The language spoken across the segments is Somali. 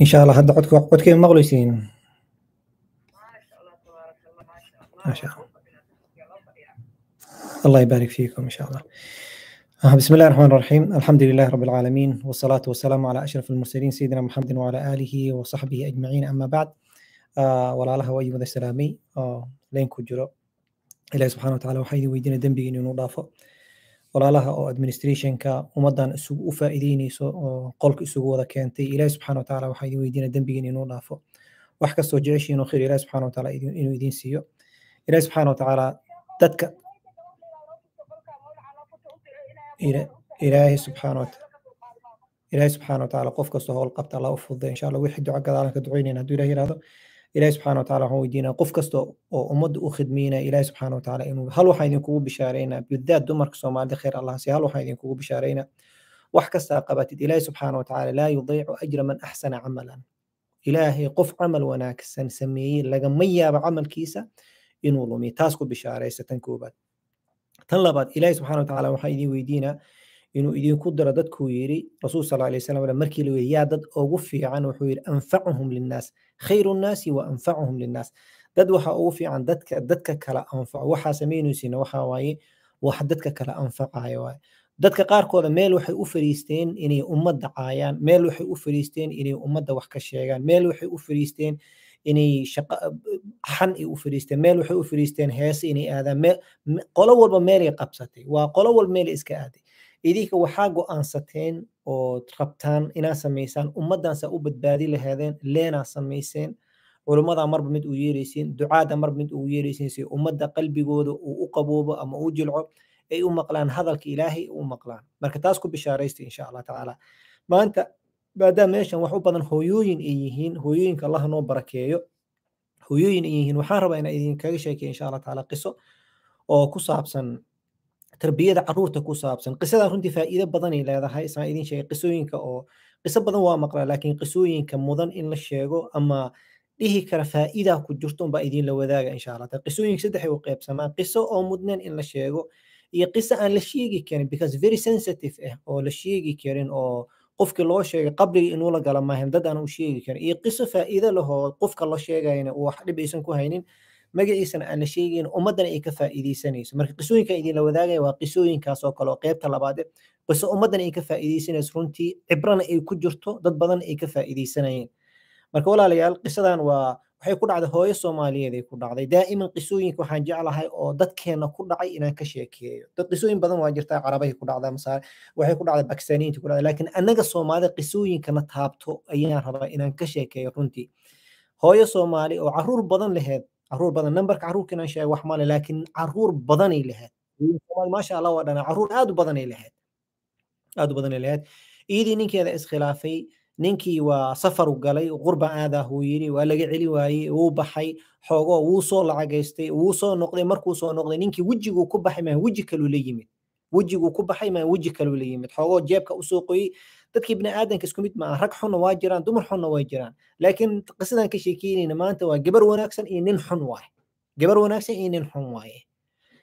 ان شاء الله هذا عودك كيف مغلوسين ما شاء الله تبارك الله ما شاء الله الله يبارك فيكم ان شاء الله آه، بسم الله الرحمن الرحيم الحمد لله رب العالمين والصلاة والسلام على أشرف المرسلين سيدنا محمد وعلى آله وصحبه أجمعين أما بعد آه، ولا لها وأي مدى السلامي آه، لينكو جرو إلى سبحانه وتعالى وحيد ويدينا دنبي إنه نضافه walaalaha oo administrationka ummadan isugu u faa'iideynayso oo qolka isugu wada keentay ilaahi subxaana wa tacala waxaa idin weydiina dembigiin inuu dhaafo wax kastoo jeceshiin oo ilahi subxana subxaana wa tacaala inuu idiin siiyo ilaahi subxana wa tacaala dadka ilaahi subxaana wa ilaahi subxaana wa tacaala qof kastoo howl qabta allah u fududay insha allah wixii duco gadaalanka ka ducaynayna hadduu ilaah yidhaahdo ilaahay subxaana wataala waxaan weydiinaa qof kasta oo ummadda u khidmaynaya ilaahay subxaana wataala inuu hal waxaan idinkugu bishaareynaa badaad dumarka soomaalida khayr allah hal waxaan idinkugu bishaareynaa wax kastaa qabatid ilaahay subxaana watacaala laa yudiicu ajra man axsana camalan ilaahay qof camal wanaagsan sameeyey lagama yaabo camalkiisa inuu lumiyo taas ku bishaaraysa tan koobaad tan labaad ilaahay subxaana watacaala waxaan idin weydiinaa inuu idinku daro dadkuu yiri rasuul sal alay slam markii la yaa dad ugu fiican wuxuu yidhi anfacuhum linnaas khayru nnaasi wa anfacuhum linnaas dad waxa ugu fiican dadka dadka kala anfaco waxaa samaynaysiina waxaa waaye wax dadka kala anfacaya waaye dadka qaarkooda meel waxay u fariisteen inay ummadda caayaan meel waxay u fariisteen inay ummadda wax ka sheegaan meel waxay u fariisteen inay shaqa xan ay u fariisteen meel waxay u fariisteen heese inay aadaan qolo walba meelay qabsatay waa qolo walba meelay iska aaday idinka waxaa go-aansateen ood rabtaan inaa samaysaan ummaddansa u badbaadi lahaadeen leenaa samayseen culummadaa marba mid uu yeelayseen ducaada marba mid uu yeelayseen si ummadda qalbigooda uu u qaboobo ama u jilco ay u maqlaan hadalka ilaahay u maqlaan marka taas ku bishaaraystay insha allah tacaala maanta maadaama meeshan wax u badan hoyooyin ay yihiin hooyooyinka allaha noo barakeeyo hooyooyin ay yihiin waxaan rabaa inaa idinkaga sheekaya insha allah tacaala qiso oo ku saabsan tarbiyada caruurta ku saabsan qisadan runtii faa'iido badanay leedahay isaan idiin sheegay qisooyinka oo qiso badan waa maqlaa laakiin qisooyinka mudan in la sheego ama dhihi kara faa'iidaa ku jirto unbaa idiin la wadaaga insha allah ta qisooyinka saddexay u qaybsamaan qiso oo mudneen in la sheego iyo qiso aan la sheegi karin because very sensitive ah oo la sheegi karin oo qofkii loo sheegay qabrigii inuu la gala maahan dad aan u sheegi karin iyo qiso faa'iido lahoo qofka la sheegayna uu wax dhibaysan ku haynin magaciisana aan la sheegeyn ummadana ay ka faa'iideysanayso marka qisooyinka idinla wadaagaya waa qisooyinkaas kale oo qaybta labaade eh, base ummadana ay ka faa'iideysanayso runtii cibrana ay ku jirto dad badan ay ka faa'iideysanayeen marka walaalayaal qisadan waa waxay ku dhacday hooyo soomaaliyeed ay ku dhacday daa'iman qisooyinka waxaan jeclahay oo dadkeena ku dhacay inaan ka sheekeeyo dad qisooyin badan waa jirtaa carabahay ku dhacdaa masaar waxay ku dhacday bakistaaniyiinta ku dhacday laakiin annaga soomaalida qisooyinkana taabto ayaan rabaa inaan ka sheekeeyo runtii hooyo soomaali oo caruur badan laheed caruur badan nambarka caruurkiin aan sheegay wax male laakiin caruur badanay lahayd maasha allah waa dhana caruur aad u badanay lahayd aad u badanay lahayd iyadii ninkeeda iskhilaafay ninkii waa safaru galay qurba aadaah wuu yidhi waa laga celi waayey wuu baxay xoogo wuu soo lacagaystay wuu soo noqday markuu soo noqday ninkii wejiguu ku baxay maa weji kaluu la yimid wejiguu ku baxay maa weji kaluu la yimid xoogoo jeebka usoo qoyey dadkii biniaadanka isku mid maaha rag xunna waa jiraan dumar xunna way jiraan laakiin qisadan ka sheekeynayna maanta waa gabar wanaagsan iyo nin xun waaye gabar wanaagsan iyo nin xun waaye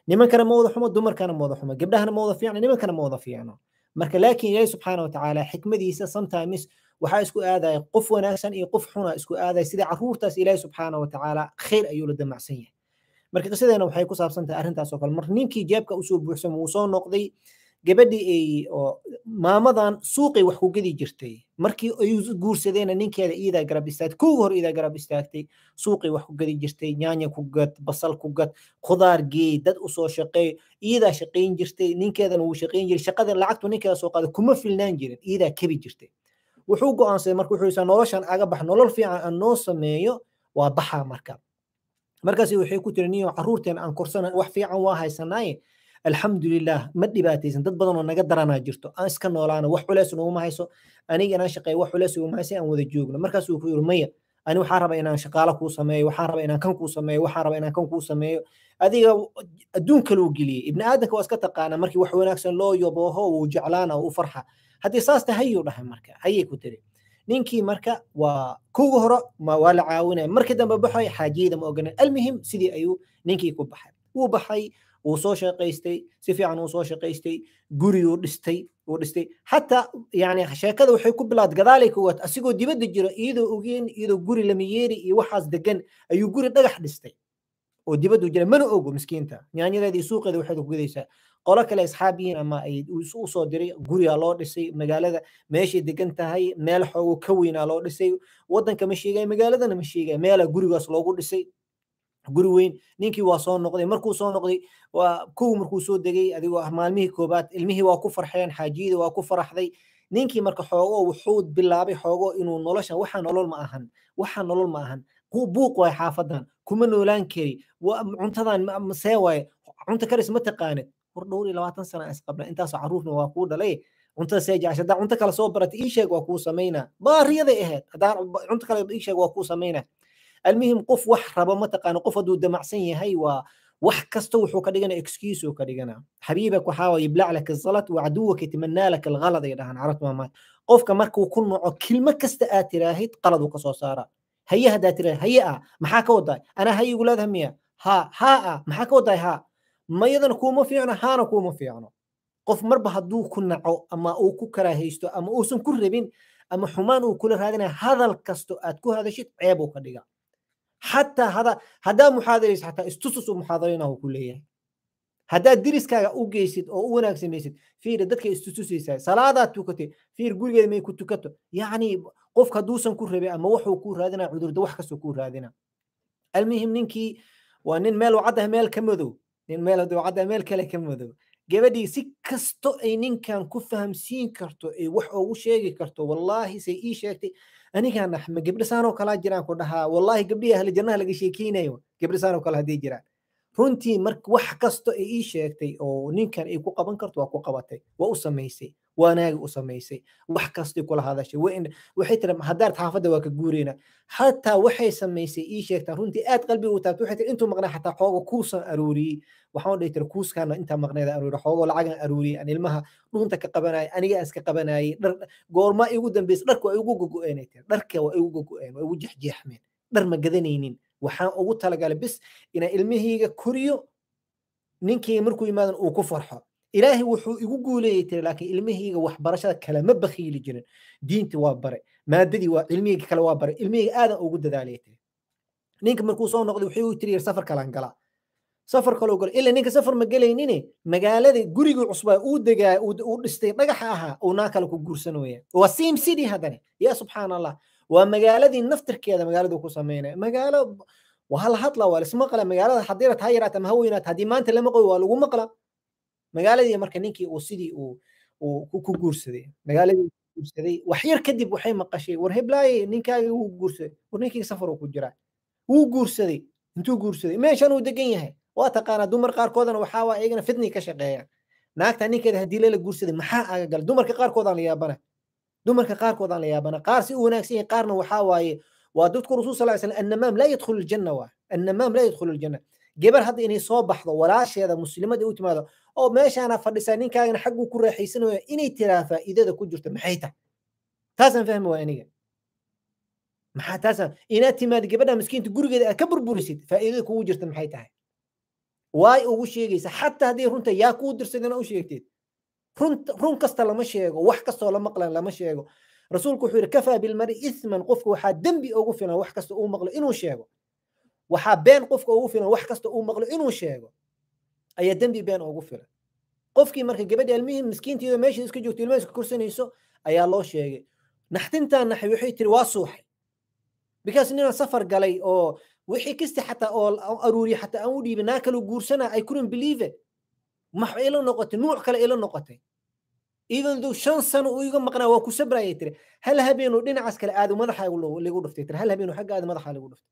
nimankana ma wada xumo dumarkana ma wada xumo gabdhahana ma wada fiicno nimankana ma wada fiicno marka laakiin ilaahi subxaana watacaala xikmadiisa sometimes waxaa isku aadaya qof wanaagsan iyo qof xuna isku aadaya sida caruurtaas ilaahi subxaana watacaala khayr ayuu la damacsan yahay marka qisadeena waxay ku saabsan tahay arrintaas oo kale mar ninkii jeebka usoo buuxsan wuu soo noqday gabadhii ay maamadan suuqay wax ku gedi jirtay markii ay guursadeena ninkeeda iidaa garab istaagtay kowga hor iidaa garab istaagtay suuqay wax ku gedi jirtay nyaanya ku gad basal ku gad khudaar geey dad usoo shaqeey iidaa shaqayn jirtay ninkeedana wuu shaqayn jiray shaqada lacagtu ninkeeda soo qaaday kuma filnaan jirin iidaa kebi jirtay wuxuu go'aansaday marka wuxuu yisaa noloshan aga bax nolol fiican aan noo sameeyo waa baxaa marka markaasi waxay ku tiri niyo carruurteena aan korsanan wax fiican waa haysanaaye alxamdulilah ma dhibaataysan dad badanoo naga daranaa jirto aan iska noolaano wax culeys unaguma hayso aniga inaan shaqeeyo wax culeys uguma haysa aan wada joogno markaasuu ku yiri maya ani waxaan raba inaan shaqaalo kuu sameeyo waxaan raba inaan kan kuu sameeyo waxaan raba inaan kan kuu sameeyo adiga adduun kaluu geliyey ibni aadamka waa iska taqaana markii wax wanaagsan loo yobooho wuu jeclaana u farxa haddii saasta hayuu dhahay marka hayay ku tiri ninkii marka waa kuga hore waa la caawinaya markii dambe baxay xaajiyada ma oganin almuhim sidii ayuu ninkii ku baxay wuu baxay wuu soo shaqaystay si fiican wuu soo shaqaystay guriyuu dhistay wuu dhistay xataa yani sheekada waxay ku bilaad gadaalay kowaad asigoo dibadda jiro iyadoo ogeyn iyadoo guri lama yeeri iyo waxaas degan ayuu guri dhagax dhistay oo dibaddu jira mana ogo miskiinta nyaanyadeeda suuqeeda waxaad ku gudaysaa qolo kale asxaabiyiin ama ay soo diray guriga loo dhisay magaalada meeshay degan tahay meel xoogo ka weynaa loo dhisay wadanka ma sheegaya magaaladana ma sheegaya meela gurigaas loogu dhisay guri weyn ninkii waa soo noqday markuu soo noqday waa kow markuu soo degay adigoo ah maalmihii koobaad ilmihii waa ku farxeen xaajiyada waa ku faraxday ninkii marka xoogo wuxuu bilaabay xoogo inuu noloshan waxaa nolol ma ahan waxaa nolol ma ahan buuq waay xaafadan kuma noolaan kari cuntadan see waaye cunta karis ma taqaanid war dhowr iyo labaatan sana isqabna intaasoo caruurna waa kuu dhalay cuntada see jecesha hadaa cunto kale soo barata ii sheeg waa kuu samayna baariyada ahayd hadaa cunto kale ii sheeg waa kuu samayna المهم qof wax raba mataqaano qof hadduu damacsan yahay waa wax kasta wuxuu ka dhiganaa excuseuu ka dhiganaa xabiibak waxaa waye iblac lak alghalad wacaduwaka yatamanaa laka alghalad ay dhahaan carabtu maamaad qofka markuu ku noco kilmo kasta aad tiraahid qalad uu kasoo saaraa haye haddaad tiraahid haye ah maxaa ka wadaay anaa haye igu leedahay miya haa haa ah maxaa ka wadaay haa mayadana kuuma fiicno haana kuuma fiicno qof marba hadduu ku naco ama uu ku karaahaysto ama uusan ku rabin ama xumaan uu kula raadinaya kasto aad ku hadashid ceeb uu xataa hada haddaa muxaadaraysid xataa istusus uu muxaadaraynahu ku leeyahay haddaad deriskaaga u geysid oo u wanaag samaysid fiir dadka istustusaysaa salaadaad tukatay fiir gurigeeda may ku tukato yacni qofka hadduusan ku rabay ama waxuu kuu raadinaa cudurda wax kastoo kuu raadina almuhim ninkii waa nin meel wacaddaha meel ka madow nin meel wacaddaha meel kale ka madow gabadhii si kasto ay ninkan ku fahamsiin karto ay wax ogu sheegi karto wallaahi say ii sheegtay anigaan axme ah, gabdhisaanoo kalaa jiraan ku dhahaa wallaahi gabdhihii ahli jannaha laga sheekeynayo gabdhisaanoo kale hadday jiraan runtii mar wax kasta ay ii sheegtay oo ninkan ay ku qaban karto waa ku qabatay waa u samaysay wanaaga u samaysay wax kastay kula hadashay waxay tiri haddaad xaafadda waa ka guureyna xataa waxay samaysay ii sheegtaa runtii aad qalbiga u taabtay waxay tiri intuu maqnaa xataa xoogo kuusan aruuriyey waxaan dhihi tiri kuuskaana intaa maqneeda aruuriya xoogo lacagan aruuriyey aan ilmaha dhuunta ka qabanayay anigaa iska qabanayay dhar goorma igu dambeysay dharka waa igu gogo-een tiri dharka waa igu gogo-een waa igu jeexjeexmeen dhar ma gadanaynin waxaan ugu talagalay bis inaan ilmahayga koriyo ninkii markuu yimaadan uu ku farxo ilaahay wuxuu igu guuleeyey tiri laakiin ilmihayga waxbarashada kale ma bakiili jirin diinti waa bare maadadii waa ilmihayga kale waa bare ilmihayga aadan ugu dadaalaya tiri ninka markuu soo noqday wuxuu tiri safar kalan galaa safar kaloo gala ila ninka safar ma gelaynine magaalada gurigii cusbaa uu degaa uu dhistay dhagaxa ahaa unaa kale ku guursanooya waa sim city haddane yaa subxaan allah waa magaaladii naftirkeeda magaaladu ku sameynaya magaalo waa la hadla waa lismaqla magaalada hadii taha yaraata ma haweynaata haddii maanta la maqoy waa lagu maqla magaaladii marka ninkii uu sidii uu ku guursaday magaaladii guursaday wax kadib waxay maqashay war heblaaye ninkaagii wuu guursaday war ninkii safaruu ku jiraa wuu guursaday intuu guursaday meeshan uu degan yahay waa taqaanaa dumar qaarkoodana waxaa waa iyagana fitnay ka shaqeeyaan naagta ninkeeda haddii lala guursaday maxaa aga dumarka qaarkoodaan la yaabana dumarka qaarkoodaan la yaabana qaar si u wanaagsan yahay qaarna waxaa waaye waa dadku rasuul sal slam annamaam laa yadkhulu ljanna waa annamaam laa yadkhulu ljanna gabar hadda inay soo baxdo walaasheeda muslimada u timaado oo oh, meeshaana fadhisa ninkaagana xagguu ku raaxaysanayo inay tiraa faa'iidada ku jirta maxay tahay taasaan fahmi waa aniga maxaa taasaan inaad timaada gabadha miskiinta gurigeeda aad ka burburisid faa'iidada kugu jirta maxay tahay waay ugu sheegaysa xataa haddii runta yaa kuu dirsadina u sheegteed run kasta lama sheego wax kastoo la maqlan lama sheego rasuulku wuxuu yidhi kafaa bilmari isman qofka waxaa dembi ugu filan wax kasta uu maqlo inuu sheego waxaa been qofka ugu filan wax kasta uu maqlo inuu sheego ayaa dembi been ugu filan qofkii marka gabadha ilmihii miskiintiido meesha iska joogto ilmaha iska korsanayso ayaa loo sheegay naxtintaa naxay waxay tiri waa suuxay bikaas ninaan safar galay oo wixii kisti xataa oo aruuriye xataa aan u dhiibin naa kale guursana i couldn't believe it ila noqotay nuuc kale ila noqotay even though shan sano uu iga maqnaa waa ku sabrayay tiri hal habeenuu dhinacaas kale aada madaxa ligu dhuftay tiri hal habeenuu xagga aada madaxa ligu dhuftay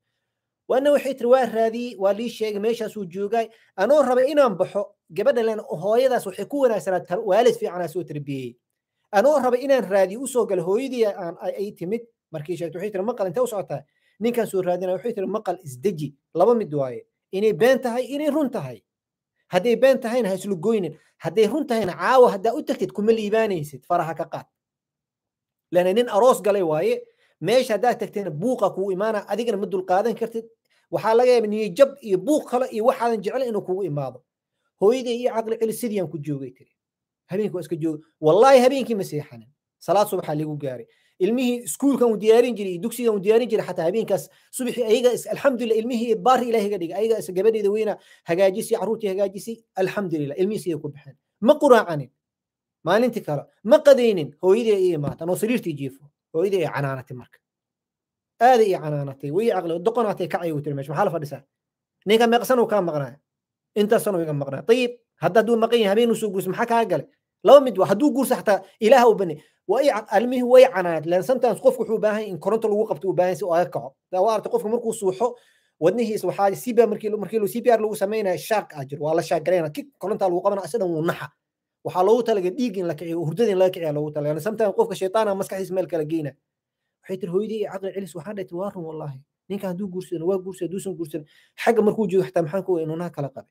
waana waxay tiri waa raadiyey waa lii sheegay meeshaasuu joogay anoo raba inaan baxo gabadha len hooyadaas waxay ku wanaagsanaa waalid fiicanaa soo tarbiyeyey anoo raba inaan raadiyo usoo galo hooyadii ay timid markii sheegtay waxay tiri maqal intee u socotaa ninkaan soo raadinaya waxay tiri maqal isdeji laba mid waaye inay been tahay inay run tahay hadday been tahayna ha islu goynin hadday run tahayna caawa haddaa u tagtid kuma liibaanaysid faraha ka qaad lana nin aroos galay waaye meesha haddaa tagtayna buuqa kuu imaana adigana ma dulqaadan kartid waxaa laga yaaba niyo jab iyo buuq kale iyo waxaadan jecel inuu kugu imaado hooyaday iyo caqli celi sidiyaan ku joogay tiri habeenkii iska jooga wallaahi habeenkii ma seexanin salaad subaxaa ligu gaaray ilmihii iskuulkan uu diyaarin jiray dugsigan uu diyaarin jiray xataa habeenkaas subaxii ayaga alxamdulillah ilmihii baari ilaah iga ayaga isa gabadheeda weyna hagaajisay carruurtii hagaajisay alxamdulillah ilmihii siday ku baxeen ma quraacanin maalintii kale ma qadaynin hooyadii ay imaata anoo sariirtii jiifo hooyadii ay canaanatay marka aada ii canaanatay way caqli doqonaatay kacay uu tiri mesh maxaa la fadhisaa ninka meeqsan kaa maqnaya intaasanu iga maqnaya ayib hadda hadduu maqan yahay habeenuu soo guursa maxaa kaa galay laba mid hadduu guursa xataa ilaaha u bani almihi way canaanat lan sometimes qofku wuxuu baahan in koronto lagu qabto u si aga kaco waa aragtay qofka markuu suuxo wadnihiis waxaa cpr markii markii cpr lagu sameynaya shark aa jiro waa la shaagareynaa kik korontaa lagu qabana isadan wuu naxa waxaa loogu talaga dhiig in la kiciyo hurdada laga kiciya loogu talaga sometimes qofka shaytaana maskaxdiis meel kala geynaya waxay tiri hooyadii caqli celis waxaan dhahay waa run wallaahi ninka hadduu guursadan waa guursaday hadduusan guursadan xagga markuu joogo xataa maxaan ku inuunaha kala qabay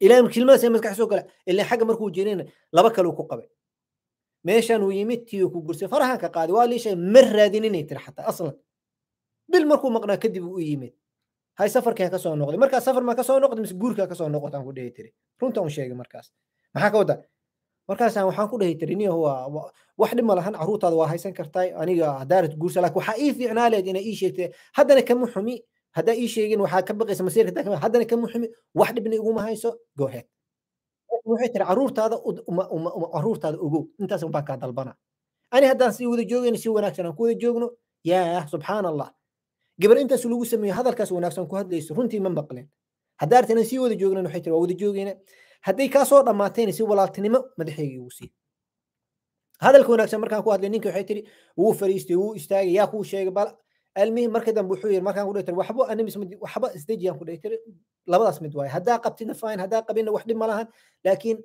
ilaa kilmadaas maskaxsoo kale ilaa xagga markuu jeedayna laba kale ku qabay meeshaan uu yimid tiyo ku guursaday farahan qaaday waa liishay ma raadininay tiri xataa aslan bil markuu maqnaa kadib uu yimid hay safarkaa ka noqday markaa safar ma ka noqday mise guurkaa ka noqotaan ku dhehi tiri runta un sheegay markaas maxaa ka wadaa markaasaan waxaan ku dhehi tiriniyahu wax dhib lahan carruurtaada waa haysan kartaa aniga haddaanad guursa laakiin waxaa ii fiicnaa leed inay ii sheegtay haddana kama xumi haddaa ii sheegin waxaa ka baqaysa masiirka haddana kama xumi wax dhibna iguma hayso gooheed waxay tiri carruurtaada carruurtaada ogow intaas unbaa kaa dalbana ani haddaan sii wada joogayno si wanaagsan aan ku wada joogno yaah subxaan allah gabar intaas lagu sameeyo hadalkaas wanaagsan ku hadlayso runtii ma maqleen haddaa artinan sii wada joognan waxay tiri waa wada joogayna hadday kaa soo si walaaltinimo madaxeygii ugu siiya hadalka wanaagsan markaan ku hadlay ninka waxay tiri wuu fariistay wuu istaagay yaa kuu sheegay bal almihim marka dambe wuxuu yiri markaan ku dheetir waxba anim isdejiyaan ku dheetir labadaas mid waaye haddaa qabtina fine haddaa qabina wax dhib malahan laakiin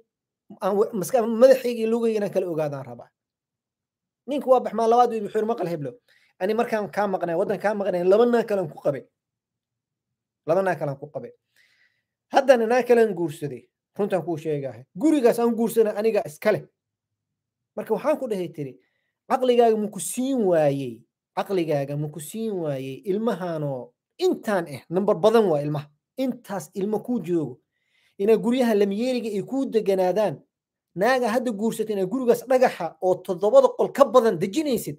madaxaygii lugaygana kala ogaadaan rabaa ninka waa baxmaa labaad wuxuu yiri maqal heblo ani markaan kaa maqnay waddan kaa maqnay labanaa kalan ku qabay labanaa kalan ku qabay haddana naa kalan guursaday runtaan kuu sheegaahay gurigaas aan guursana anigaa iskaleh marka waxaan ku dhahay tiri caqligaaga muku siin waayey caqligaaga maku siin waayey ilmahaanoo intaan ah eh, nambar badan waa ilmaha intaas ilmo kuu joogo inaa guryaha lamyeeriga ay kuu deganaadaan naaga hadda guursata inaa gurigaas dhagaxa oo toddobada qol ka badan dejinaysid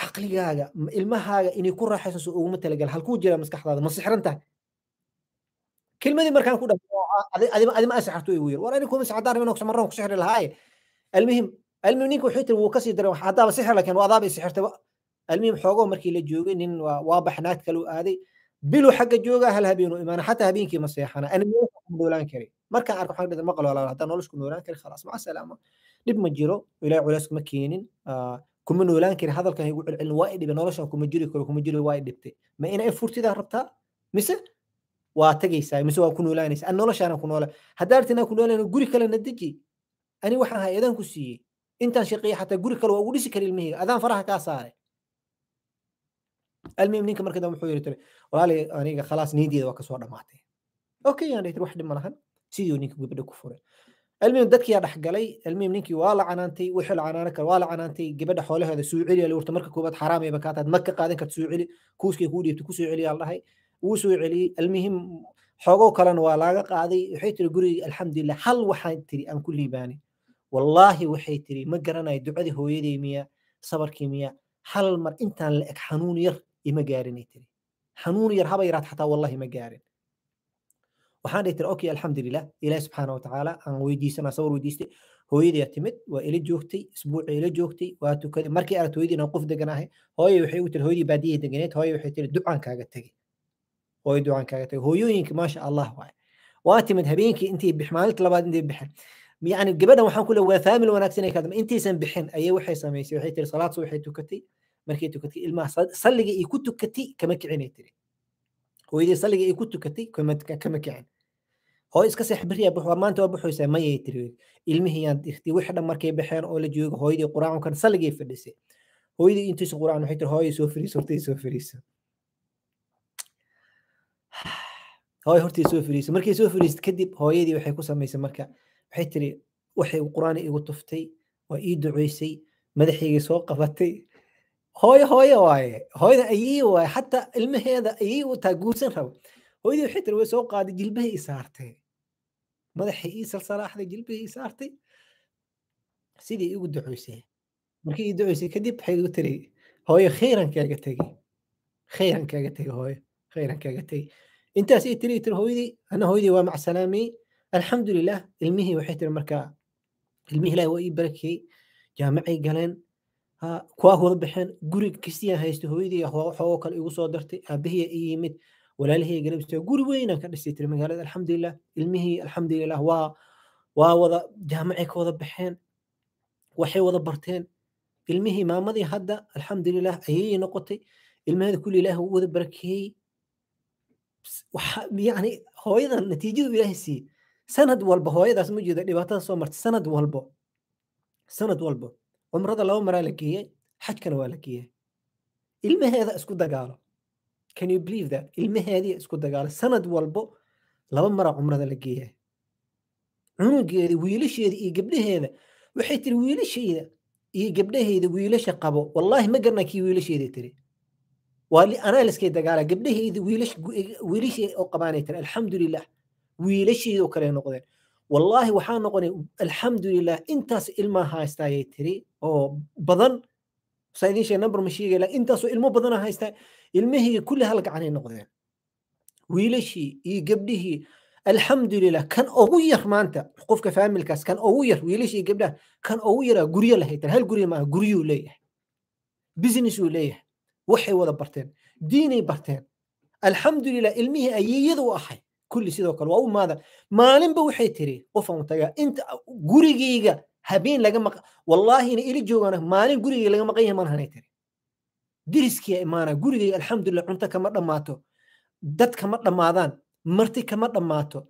caqligaaga ilmahaaga inay ku raaxaysanso uguma talagal halkuu jiraa maskaxdaada ma sixran tahay kelmadii markaan ku dhaadima asxartu igu yir war anigu mis haddaan rabin ogsa ku sixri lahaaye almuhim almuhim ninka wuxuu tiri wuu kasii daray haddaaba sixir lakin wadaaba isixirtaba almuhim xoogoo markii la joogay nin waa baxnaad kaluu aaday biluu xagga joogaa hal habeenuu imaana xataa habeenkii ma seexana noolaan kari markaan arko waxaan dhada maqal walaal haddaan noloshku noolaan kari khalaas maca dhib ma jiro ilaahay culays kuma keenin kuma noolaan kari hadalkan igu celcelin waa i dhibe noloshan kuma jiri karo kuma jiri waa i dhibtay ma inaa in furtidaa rabtaa mise waa tagaysaa mise waa ku noolaanaysa an ku noola haddaad artin ku noolaan guri kalena deji ani waxaan ahay adaan ku siiyey intaan shaqeeyey xataa guri kale waa ugu dhisi kara ilmihiga adaan faraha kaa saaray almuhim ninka marka dambe wuxuu yiri tiri walaalay aniga khalaas niyadeeda waa kasoo dhammaatay okay aan dhahtir wax dhib lahan sidii ninka gabadha ku furay almuhim dadkiyaa dhexgalay almuhim ninkii waa la canaantay wixii la canaana kara waa la canaantay gabadha xoolaheeda suu celiya marka koobaad xaraamay kaa taad ma ka qaadan karta suu kuuskay kuu dhiibta kusoo la dhahay wuu soo celiyey almuhim xoogow kalena waa laaga qaaday waxay tiri gurigii alxamdulilah hal waxaan tiri aan ku liibaanay wallaahi waxay tiri ma garanayo ducadii hooyadey miya sabarkii miya hal mar intaan la eg xanuun yar ima gaarinay tiri xanuun yar haba yaraad xataa wallahi ma gaarin waxaan dhihi tiri okay alxamdulilah ilaahi subxaana watacaala aan weydiisanaa sawir weydiistay hooyadaa timid waa ila joogtay isbuucii ila joogtay waa tukaday aragta hooyadiina qof deganaahay hooye waxay u tiri hooyadii baadiyay deganeed hooye waxay tiri ducaan tegay hooyo ducaan kaaga taga hooyooyinka maasha allah waaye waa timid habeenkii intii bix maalinta labaad intay bixin yani gabadhan waxaan ku le waa faamil wanaagsan ay kaadama intaysan bixin ayay waxay samaysay waxay tiri salaad subaxay tukatay markay tukatay ilmaha salliga ay ku tukatay kama kicinay tiri hooyadii salliga ay ku tukatay kama kicin hooy iska seexbariya buxwa maanta waa buxoysaa mayay tiri ilmihii yaan dirtay wixii dhan markay baxeen oo la joogo hooyadii quraankan salligay fadhisay hooyadii intaysa quraan waxay tiri hooyo soo fariiso hortay soo fariiso hooyo hortii soo fariisay markay soo fariisay kadib hooyadii waxay ku samaysay marka waxay tiri waxay quraan igu tuftay waa ii duceysay madaxaygay soo qabatay hooyo hooyo waaye hooyada ayii waaye xataa ilmaheeda ayey taa guursan rabo hooyadii waxay tiri way soo qaaday jilbaha ii saartay madaxay ii salsalaaxday jilbaha ii saartay sidii igu duceysay markii ii duceysay kadib waxay igu tiri hooyo khayrankaaga tegi khayrankaaga tegi hooyo khayrankaaga tegi intaas ii tiri tir hooyadii ana hooyadii waa mac salaamay alxamdulilah ilmihii waxay tiri markaa ilmihii ilaahi waa ii barakiyey jaamacay galeen kuwaa hura baxeen guri kastiyaa haysta hooyadii xoogoo kale igu soo dartay aabahiya ii yimid walaalihii galabista guri weynaan ka dhisay tiri magaalada alxamdulilah ilmihii alxamdulilah waa waa wada jaamacay ka wada baxeen waxay wada barteen ilmihii maamadii hadda alxamdulilah ayayii noqotay ilmaheeda kulli ilaahi wuu wada barakeeyey yani hooyadan natiijadu ilaahay siiye sanad walba hooyadaas ma jeedo dhibaatada soo marta sanad walbo sanad walbo cumrada laba maraa la geeyey xajkana waa la geeyey ilmaheeda isku dagaalo can you believe that ilmaheedii isku dagaalo sanad walbo laba maraa cumrada la geeyey cunugeeda wiilasheeda iyo gabdhaheeda waxay tiri wiilashayda iyo gabdhahayda wiilasha qabo wallaahi ma garanaa kii wiilasheeda tiri anaa laskay dagaala gabdhahaydi wiilashay oo qabaanay alxamdulilah wiilashaydo kale noqdeen wallaahi waxaa noqonay alxamdulilah intaas ilmaa haystaayay tiri oo badan saidinshe number ma sheegay intaasoo ilmo badana haystaa ilmahayga kulli hal gacanay noqdeen wiilashii iyo gabdhihii alxamdulilah kan ugu yar maanta qofka faamilkaas kan ugu yar wiilashii iyo gabdhaha kan ugu yaraa guryo lahay hal guryo maaha guryuu leeyahay business uu leeyahay waxay wada barteen diinay barteen alxamdulilah ilmihii ayeeyada u ahay kulli sidoo kale waa u maadan maalinba waxay tiri qofaan tagaa inta gurigayga habeen laga maqa wallaahi ili joogaana maalin gurigayga laga maqan yahay malahanay tiri diriskiya imaana gurigayga alxamdulilah cunto kama dhammaato dad kama dhammaadaan marti kama dhammaato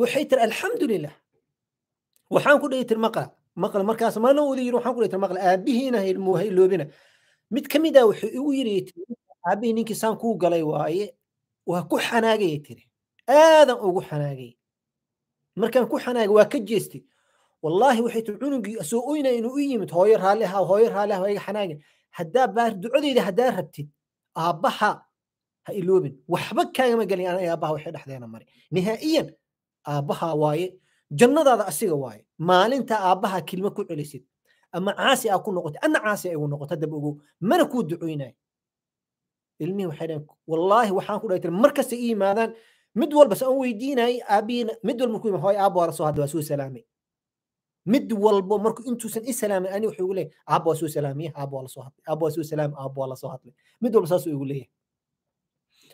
waxay tiri alxamdulilah waxaan ku dhahi tiri maqla maqla markaas maalin wada yiri waxaan ku dhahi tiri maqla aabihiina hayloobina mid ka mid ah wuxuu igu yiri aabihii ninkii saan kuu galay waaye waa ku xanaagaya tiri aadan ugu xanaagay markaan ku xanaagay waa ka jeestay wallaahi waxay tii cunugii soo oynaya inuu u yimid hooyo raalli ah, hooyo raalli ahaa iga xanaagin haddaa baar ducadeyda haddaa rabtid aabbaha ha iloobin waxba kaagama gelin anay aabbaha waxay dhexdeena mari nihaa'iyan aabbaha waaye jannadaada asiga waaye maalinta aabbaha kilmo ku celisid ama caasi aa ku noqotay ana caasi ay ugu noqoto haddaba ogow mana kuu ducoynayo ilmihii waxay dhaheen wallaahi waxaan ku dhaytir mar kasta ii yimaadaan mid walba se aan weydiinayay aabihiina mid walba markuu hooy aabba waa la soo waa soo salaamay mid walbo markuu intuusan i salaamin ani wuxuu igu leeyahay aabba waa soo salaamay aabba waa la hadlay aabba waa soo salaamay aabba waa la hadlay mid walba saasuu igu leeyahay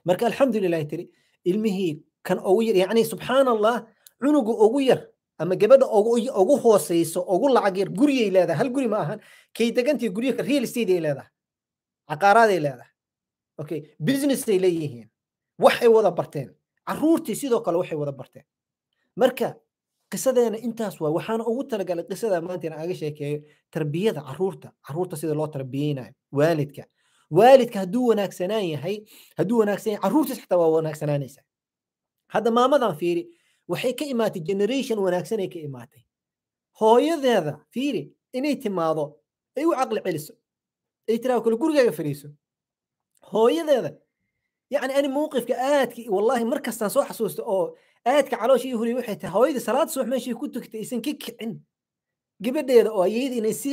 marka alxamdulilahi tiri ilmihii kan ugu yar yacni subxaan allah cunuga ugu yar ama gabadha ugu hooseyso ugu lacag yar guriyay leedahay hal guri ma ahan kay degantii guryaha real estate leedahay caqaaraaday leedahay okay business leeyihiin waxay wada barteen caruurtii sidoo kale waxay wada barteen marka qisadeena intaas waa waxaana ugu talagalay qisada maanta inaan aga sheekeeyo tarbiyada caruurta caruurta sida loo tarbiyeynayo waalidka waalidka hadduu wanaagsanaan yahay hadduu wanaagsan yahay caruurtiis xitaa waa wanaagsanaanaysaa hadda maamadan fiiri waxay ka imaatay generation wanaagsanay ka imaatay hooyadeeda fiiri inay timaado ay u caqli celiso ay tiraa kale gurigaaga fadhiiso hooyadeeda yacni ani mowqifka aadka wallaahi mar soo xasuusta oo aadka caloosha ii huriy waxay tahay hooyadii salaad subax meeshii ku tugtay aysan ka kicin gabadheeda oo ayayda inay si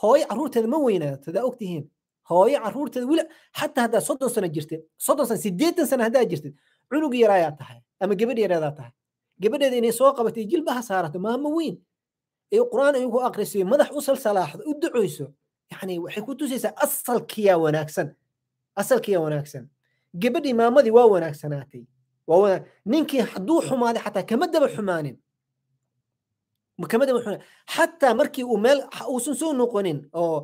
hooyo carruurteeda ma weynaato hadaa ogtihiin hooyo carruurteeda weli xataa haddaa soddon sano jirtay soddon sano siddeetan sano haddaa jirtid cunug yaraayaa tahay ama gabadh yareedaa tahay gabadheeda inay soo qabatay jilbaha saarato maamo weyn ay qur'aan ay ku akrisiyo madax u salsalaaxdo u ducayso yani waxay ku tusaysaa asalkiyaa wanaagsan asalkiyaa wanaagsan gabadhii maamadii waa wanaagsanaatay ninkii hadduu xumaaday xataa kama daba xumaanin kama daba xumaan xataa markii uu meel uusan soo noqonin oo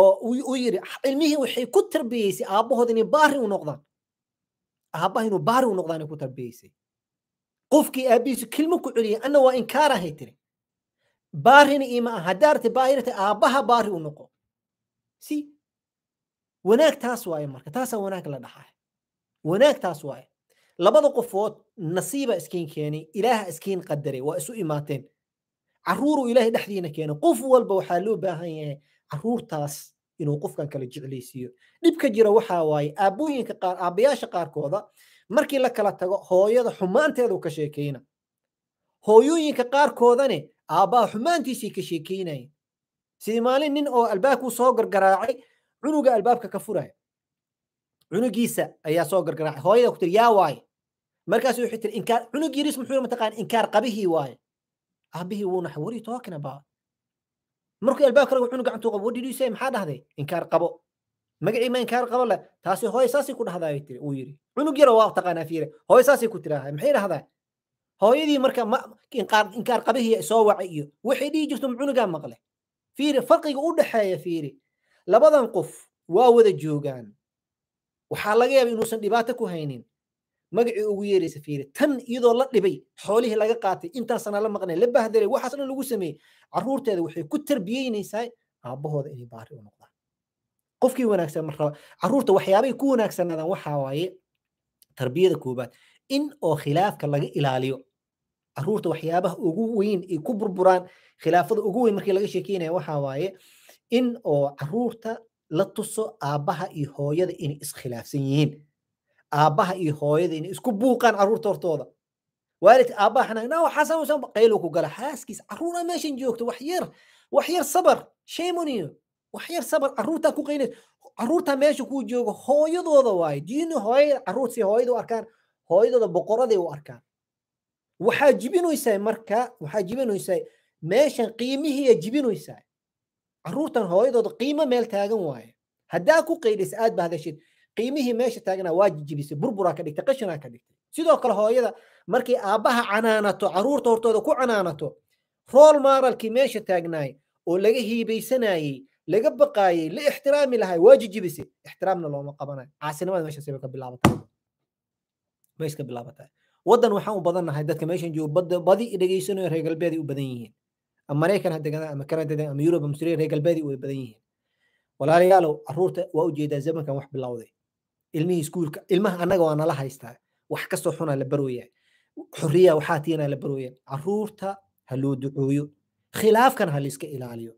oo uu yidhi ilmihii waxay ku tarbiyeysay aabbahood inay baari u noqdaan aabbaha inuu baari u noqdaan ay ku tarbiyeysay qofkii aabbihiisu kilmo ku celiyay anna waa inkaarahay tiri baarina imaa haddaarte baayirta aabbaha baari u noqo si wanaag taas waaye marka taasaa wanaag la dhaxaa wanaag taas waaye labada qofood nasiiba iskiin keenay ilaaha iskiin qadaray waa isu imaateen caruuruu ilaahay dhexdiina keenay qof walba waxaa loo baahan yahay caruurtaas inuu qofkan kala jeclaysiiyo dhibka jira waxaa waaye aabbooyinka qaar aabbayaasha qaarkooda markii la kala tago hooyada xumaanteedu ka sheekayna hooyooyinka qaarkoodane aabbaha xumaantiisii ka sheekeynaya sidii maalin nin oo albaabkuu soo gargaraacay cunuga albaabka ka furaya cunugiisa ayaa soo gargaraacay hooyada ku tiri yaa waaye markaas wuxuu tiri inkaar cunug yariis muxuu mataqaan inkaar qabihii waaye aabihii wuu naxay wari tookin about markuu albaabka lagu cunug gacantuu qabo what did you say maxaa dhahday inkaar qabo magacii ma inkaar qaba le taasi hooy saasay ku dhahdaay tiri uu yidhi cunug yar waa taqaanaa fiire hooy saasay ku tirahay maxay dhahdaa hooyadii marka inkaar qabihii soo wacay iyo waxay dhihi jirto cunugaa maqle fiire farqiga u dhexeeya fiire labadan qof waa wada joogaan waxaa laga yaaba inuusan dhibaato ku haynin magacii ugu yeeraysa fiire tan iyadoo la dhibay xoolihii laga qaatay intaan sana la maqnay la bahdare waxaas dhan lagu sameeyey carruurteeda waxay ku tarbiyeynaysaa aabbahooda inay baari u noqdaan qofkii wanaagsan maraba caruurta waxyaabay ku wanaagsanaadaan waxaa waaye tarbiyada koobaad in oo khilaafka laga ilaaliyo caruurta waxyaabaha ugu weyn ay ku burburaan khilaafada ugu weyn markii laga sheekeynaya waxaa waaye in oo caruurta la tuso aabbaha iyo hooyada inay iskhilaafsan yihiin aabbaha iyo hooyada inay isku buuqaan caruurta hortooda waalidka aabbaha xanaag naa waxaa samaysan qaylo ku gala xaaskiis caruura ah meeshan joogto wax yar wax yar sabar shaymuniyo waxyar sabar caruurtaa ku qaynays caruurtaa meesha kuu joogo hooyadooda waaye diinu hooyada caruur si hooyada u arkaan hooyadooda boqoraday u arkaan waxaa jibinaysaa marka waxaa jibinaysaa meeshan qiimihiiya jibinaysaa caruurtan hooyadooda qiimo meel taagan waaye haddaa ku qaydhaysa aad ba hadashid qiimihii meesha taaganaa waa jijibisay burburaa ka dhigtay qashinaa ka dhigtay sidoo kale hooyada markay aabbaha canaanato caruurta hortooda ku canaanato rool maaralkii meesha taagnaay oo laga hiibaysanayey laga baqaayey la ixtiraami lahay waa jijibise ixtiraamna looma qabanayo caasinimada meeshasay ka bilaabataa meesh ka bilaabataa waddan waxaan u badannahay dadka meeshan joogo badi dhegaysanaya reer galbeeday u badan yihiin ama ha deganaa ama kanada ama yurub ama suriya reer galbeeday way badan yihiin walaalayaalow carruurta waa ujeedaa zamankan wax bilowday ilmihii iskuulka ilmaha annaga waa nala haystaa wax kastoo xunaa la barwayaa xorriya waxaa tiinaa la barwayaa carruurta ha loo ducooyo khilaafkan ha la ilaaliyo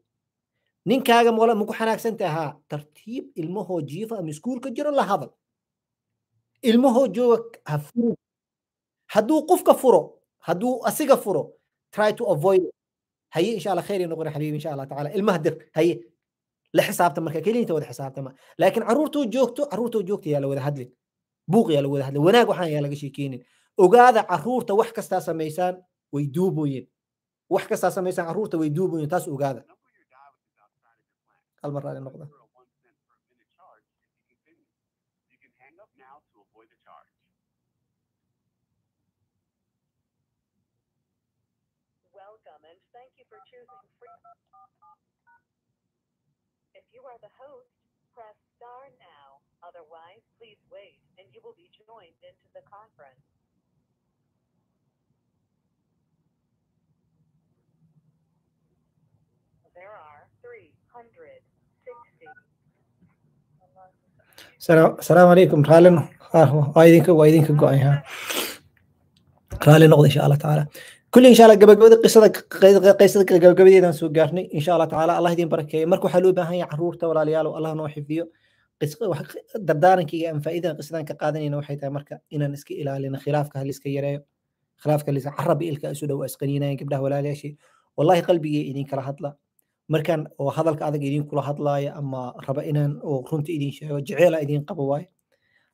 ninkaaga ml maku xanaagsan tahaa tartiib ilmahoo jiifa ama iskuulka jiro la hadal ilmahoo jooga hadduu qofka furo hadduu asiga furo try to avoid haye insha allah khayr noqon xabiibi insha allah tacaala ilmaha dir haye la xisaabta marka kelinta wada xisaabtama laakiin caruurtoo joogto caruurtoo joogta yaa la wada hadlin buuq yaa la wada hadlin wanaag waxaan yaa laga sheekeynin ogaada caruurta wax kastaa samaysaan way duuboyin wax kastaa samaysaan caruurta way duuboyin taas ogaada Alvarado en la Welcome and thank you for choosing free. If you are the host, press star now. Otherwise, please wait and you will be joined into the conference. There are three asalaamu calaykum raalin waa idinka go-ay raalli noqda insha allah tacaala kulli insha allah gabagabada qisada qaysada gabagabadeedan soo gaarnay insha allah tacaala allah idin barakeeyo marka waxaa loo baahan yahay caruurta walaalayaal allah noo xifdiyo dardaarankiiga aan faa'iidadan qisadan ka qaadanayna waxay tahay marka inaan iska ilaalino khilaafka haliska yareeyo khilaafka haliska carab ilka isu dhow isqaniinaya gabdhaha walaalayaashii wallahi qalbigay idin kala hadla markaan oo hadalka adag idin kula hadlaaya ama raba inaan oo runta idin sheego jeceela idin qaba waayo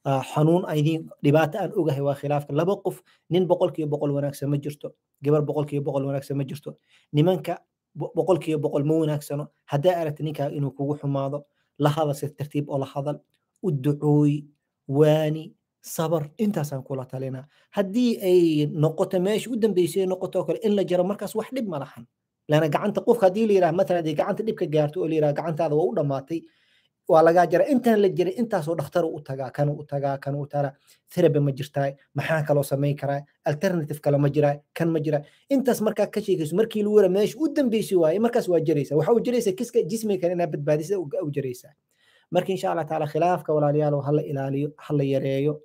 ah, xanuun idin dhibaata aan ogahay waa khilaafka laba qof nin boqolkiyo boqol wanaagsan ma jirto gabar boqolkiiba boqol wanaagsan ma jirto nimanka boqolkiyo boqol ma wanaagsano haddaa aragta ninkaa inuu kugu xumaado la hadal si tartiib oo la hadal u ducooy waani sabar intaasaan kula talinaa haddii ay noqoto meesha u dambeysay noqoto kale in la jaro markaas wax dhib ma lahan lana gacanta qofka hadii la yiraah maalan hadii gacanta dhibka gaarto oo la yiraah gacantaada waa u dhammaatay waa lagaa jara intaan la jiray intaasoo dhakhtar u tagaa kanu u tagaa kanu u tagaa therapy ma jirtaa maxaa kaloo samayn karaa alternative kale ma jiraa kan ma jiraa intaas markaa ka sheekayso markii lagu wara meesha u dambeysay waaye markaas waa jaraysaa waxa u jaraysaa kiska jismiga kale inaa badbaadisada u jaraysaa marka insha allah taala khilaafka walaalayaal ha ilaaliyo hala yareeyo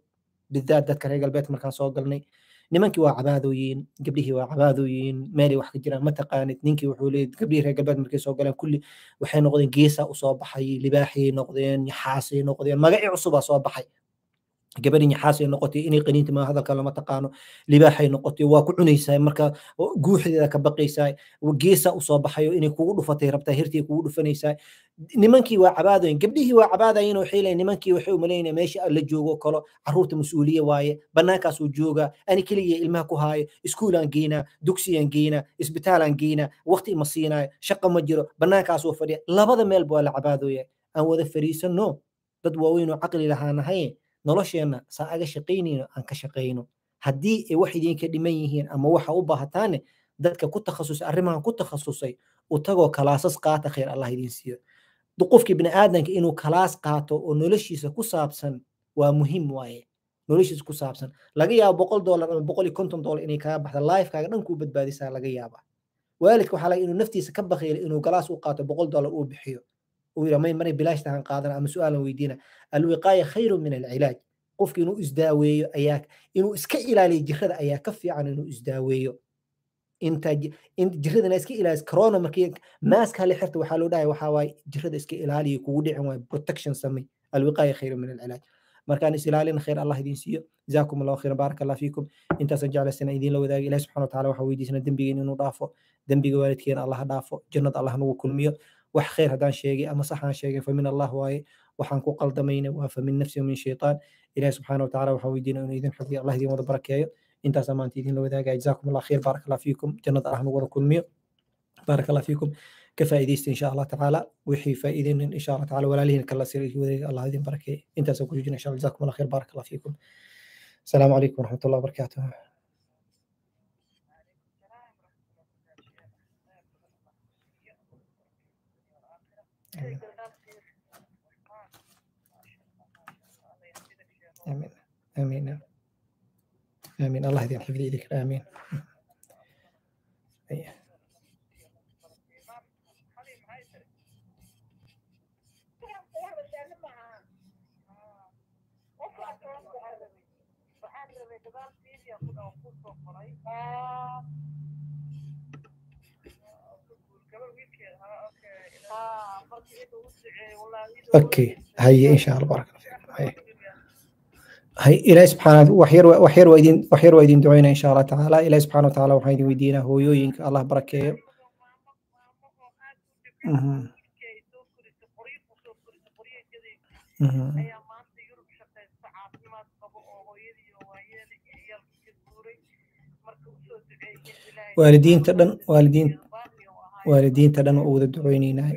bidaad dadka reer galbeedka markaan soo galnay nimankii waa cabaadooyiin gabdhihii waa cabaadooyiin meelay wax ka jiraan ma taqaanid ninkii wuxuu leeyay gabdhihii reer galbeed markay soo galeen kulli waxay noqdeen geesaa usoo baxay libaaxii noqdeen yaxaasii noqdeen magacii cusubaa soo baxay gabadhi nyaxaasay noqotay inay qaniinta ma hadalka lama taqaano libaaxay noqotay waa ku cunaysaa marka guuxdeeda ka baqaysaa geesaa usoo baxayo inay kugu dhufatay rabtaa hirtii kugu dhufanaysaa nimankii waa cabaadayen gabdhihii waa cabaadayen waxay leeyiin nimankii waxay umalaynaya meesha la joogo kalo carruurta mas-uuliye waaye bannaankaasuu jooga ani keliya ilmaha ku haayo iskuulaan geynaa dugsiyaan geynaa isbitaalaan geynaa waqti ima siinaayo shaqo ma jiro bannaankaasuu fadhiya labada meelba waa la cabaadooya aan wada fariisanno dad waaweyn oo caqli lahaanahaye nolosheenna saa aga shaqaynayno aan ka shaqayno haddii ay wax idinka dhiman yihiin ama waxa u baahataane eh, dadka ku takhasusay arrimahan ku takhasusay u tagoo kalaasas qaata khayr allah idin siiyo qofkii bini inuu kalaas qaato oo noloshiisa ku saabsan waa muhim waaye noloshiisa ku saabsan laga yaabo boqol dolar ama boqol iyo konton dolar inay kaga baxda lifekaaga dhan kuu badbaadisaa laga yaabaa waalidka waxaa laga inuu naftiisa ka bakayla inuu galaas u qaato boqol dolar uu bixiyo manay bilaashtahan qaadana ama su-aalan weydiina alwiqaaya khayru min alcilaaj qofka inuu isdaaweeyo ayaa inuu iska ilaaliyo jirada ayaa ka fiican inuu isdaaweeyo jiradana iska ilaaliyo corona markii maaska hale xirta waxaa loo dhahaya waxaa jirada iska ilaaliyo kugu dhicin waaye protection samay alwiqaaya khayru min alcilaaj markaan is khayr allah idin siiyo jazaakum allahu khayran baaraka allah fiikum intaasaan jeclaysana idinla wadaaga ilahi subxana wa tacala waxaa weydiisana dembigeena inuu dhaafo dembiga waalidkeena allaha dhaafo jannada allah nagu kulmiyo wax kheyr haddaan sheegay ama saxaan sheegay famin allah waaye waxaan ku qaldamayna waa famin nafsi wamin shaytaan ilahi subxaana watacaala waxaan weydiinaa inuu idin xifdiyo allah idin wada barakeeyo intaas amaanta idinla wadaagaya jazaakum allah kheyr baarak allah fiikum jannada allah nagu wada kulmiyo بارك الله فيكم كفائديست ان شاء الله تعالى وحي فائدين ان شاء الله تعالى ولا لين كلا سير الله يدين بركه انت سوكم ان شاء الله جزاكم الله خير بارك الله فيكم السلام عليكم ورحمه الله وبركاته آمين آمين آمين الله يديم حفظ إيديك آمين أيه. آه، okay. اوكي هي ان شاء الله بارك الله فيكم هي. هي الهي سبحانه وحير وحير ويدين وحير ويدين دعينا ان شاء الله تعالى الهي سبحانه وتعالى وحير ويدين, ويدين هويوينك الله بركيه waalidiinta dhan waalidiin waalidiinta dhan waa wada duceyneynaa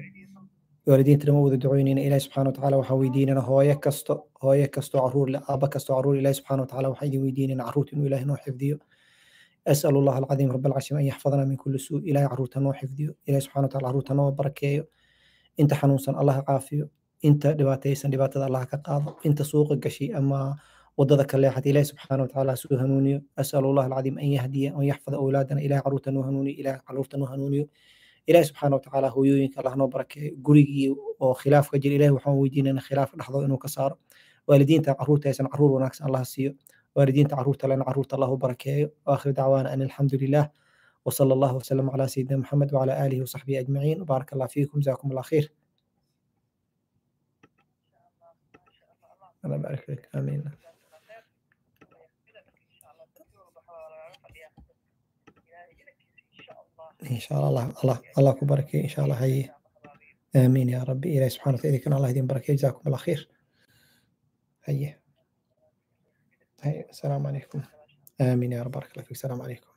waalidiintana ma wada ducoynayna ilahi subxana watacaala waxaa weydiinana hooyo kasto hooyo kastoo caruur leh aaba kastoo caruur ilahi subxana watacaala waxaa idin weydiinayna caruurta inuu ilahi noo xifdiyo أسأل الله العظيم رب العالمين أن يحفظنا من كل سوء إلهي عروتنا وحفظه إلهي سبحانه وتعالى عروتنا وبركيه أنت حنونسا الله عافيه أنت دباتيسا دباتة الله كقاض أنت سوق قشي أما وضدك الليحة إلهي سبحانه وتعالى سوء هنوني أسأل الله العظيم أن يهدي وأن يحفظ أولادنا إلهي عروتنا وهنوني إلهي عروتنا وهنوني ilaahi subxaana watacaala hooyooyinka allah noo barakeeyo gurigii oo khilaaf ka jira ilahi waxaan weydiinana khilaaf dhaxdo inuu ka saaro waalidiinta caruurta caruur wanaagsan allah siiyo waalidiinta caruurta lena caruurta allah u barakeeyo waakhir dacwaana an alxamdu lilah wsala الله وسلم cala sayidina محمد وعلى آله وصحبه أجمعين وبارك الله فيكم جزاكم الله خير الله بارك فيك آمين ان شاء الله الله الله, الله يبارك ان شاء الله هي امين يا ربي الى سبحانه وتعالى كان الله يديم بركه جزاكم الله خير هي هي السلام عليكم امين يا رب بارك الله فيك السلام عليكم